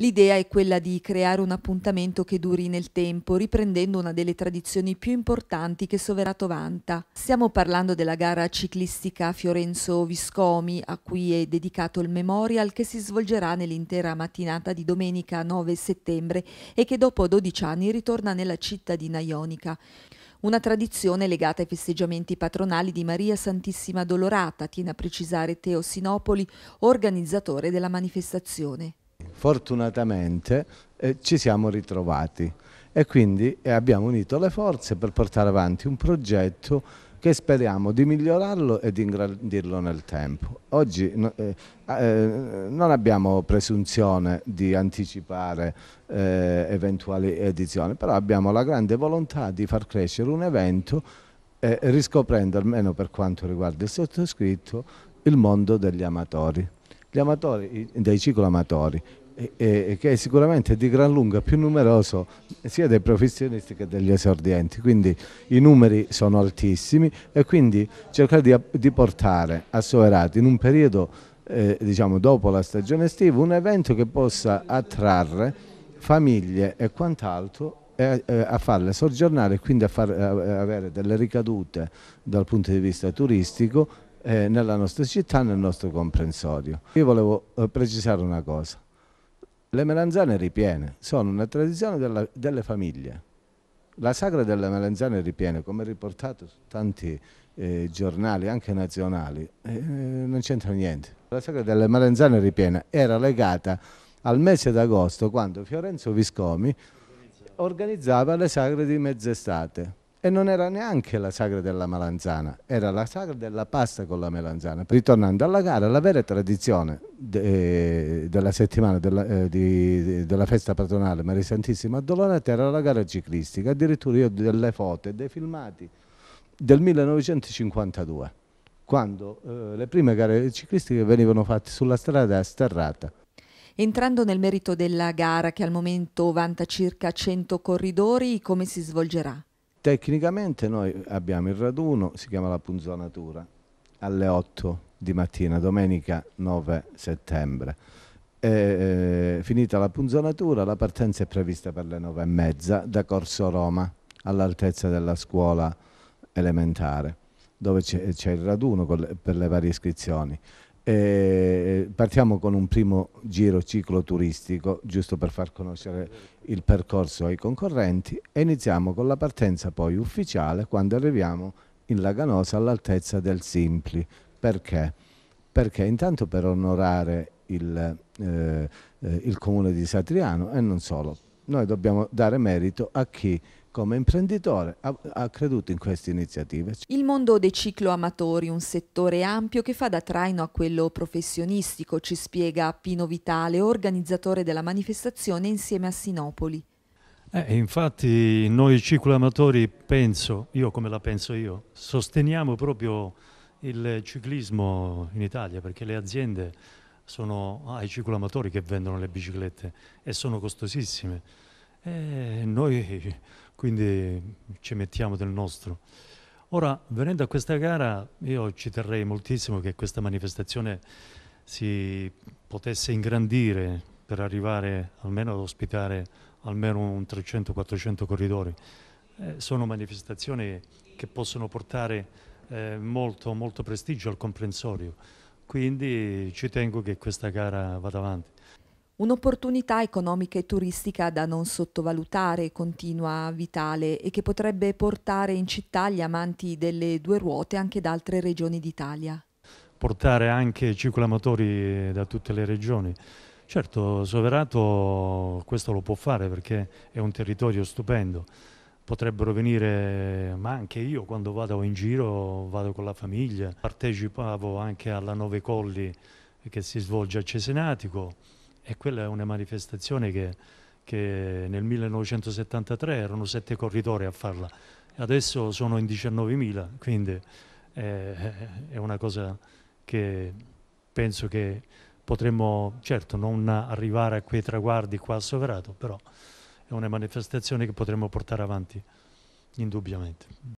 L'idea è quella di creare un appuntamento che duri nel tempo, riprendendo una delle tradizioni più importanti che Soverato vanta. Stiamo parlando della gara ciclistica Fiorenzo Viscomi, a cui è dedicato il memorial che si svolgerà nell'intera mattinata di domenica 9 settembre e che dopo 12 anni ritorna nella cittadina ionica una tradizione legata ai festeggiamenti patronali di Maria Santissima Dolorata, tiene a precisare Teo Sinopoli, organizzatore della manifestazione fortunatamente eh, ci siamo ritrovati e quindi eh, abbiamo unito le forze per portare avanti un progetto che speriamo di migliorarlo e di ingrandirlo nel tempo. Oggi eh, eh, non abbiamo presunzione di anticipare eh, eventuali edizioni, però abbiamo la grande volontà di far crescere un evento eh, riscoprendo, almeno per quanto riguarda il sottoscritto, il mondo degli amatori. Gli amatori, dei cicloamatori, e, e, che è sicuramente di gran lunga più numeroso sia dei professionisti che degli esordienti, quindi i numeri sono altissimi e quindi cercare di, di portare a Soverati in un periodo eh, diciamo dopo la stagione estiva un evento che possa attrarre famiglie e quant'altro eh, a farle soggiornare e quindi a far a avere delle ricadute dal punto di vista turistico eh, nella nostra città, nel nostro comprensorio. Io volevo eh, precisare una cosa. Le melanzane ripiene sono una tradizione della, delle famiglie. La sagra delle melanzane ripiene, come riportato su tanti eh, giornali, anche nazionali, eh, non c'entra niente. La sagra delle melanzane ripiene era legata al mese d'agosto quando Fiorenzo Viscomi organizzava le sagre di mezz'estate e non era neanche la sagra della melanzana, era la sagra della pasta con la melanzana. Ritornando alla gara, la vera tradizione de, eh, della settimana della, eh, di, della, festa patronale Maria Santissima Addolorata era la gara ciclistica, addirittura io ho delle foto e dei filmati del 1952, quando eh, le prime gare ciclistiche venivano fatte sulla strada sterrata. Entrando nel merito della gara che al momento vanta circa 100 corridori, come si svolgerà? Tecnicamente noi abbiamo il raduno, si chiama la punzonatura, alle 8 di mattina, domenica 9 settembre. E, eh, eh, finita la punzonatura, la partenza è prevista per le 9 e mezza da Corso Roma all'altezza della scuola elementare, dove c'è il raduno per le varie iscrizioni. Eh, partiamo con un primo giro cicloturistico, giusto per far conoscere il percorso ai concorrenti e iniziamo con la partenza poi ufficiale quando arriviamo in Laganosa all'altezza del Simpli. Perché? Perché intanto per onorare il, eh, eh il comune di Satriano e non solo, noi dobbiamo dare merito a chi come imprenditore ha, ha, creduto in queste iniziative. Il mondo dei cicloamatori, un settore ampio che fa da traino a quello professionistico, ci spiega Pino Vitale, organizzatore della manifestazione insieme a Sinopoli. Eh, infatti noi cicloamatori, penso, io come la penso io, sosteniamo proprio il ciclismo in Italia perché le aziende sono ai ah, ciclamatori che vendono le biciclette e sono costosissime. E noi quindi ci mettiamo del nostro. Ora, venendo a questa gara, io ci terrei moltissimo che questa manifestazione si potesse ingrandire per arrivare almeno ad ospitare almeno un 300-400 corridori. Eh, sono manifestazioni che possono portare eh, molto, molto prestigio al comprensorio quindi ci tengo che questa gara vada avanti. Un'opportunità economica e turistica da non sottovalutare, continua Vitale, e che potrebbe portare in città gli amanti delle due ruote anche da altre regioni d'Italia. Portare anche ciclamatori eh, da tutte le regioni. Certo, Soverato questo lo può fare perché è un territorio stupendo potrebbero venire, ma anche io quando vado in giro vado con la famiglia, partecipavo anche alla Nove Colli che si svolge a Cesenatico e quella è una manifestazione che, che nel 1973 erano sette corridori a farla, adesso sono in 19.000, quindi è una cosa che penso che potremmo, certo, non arrivare a quei traguardi qua a Soverato, però è una manifestazione che potremmo portare avanti, indubbiamente.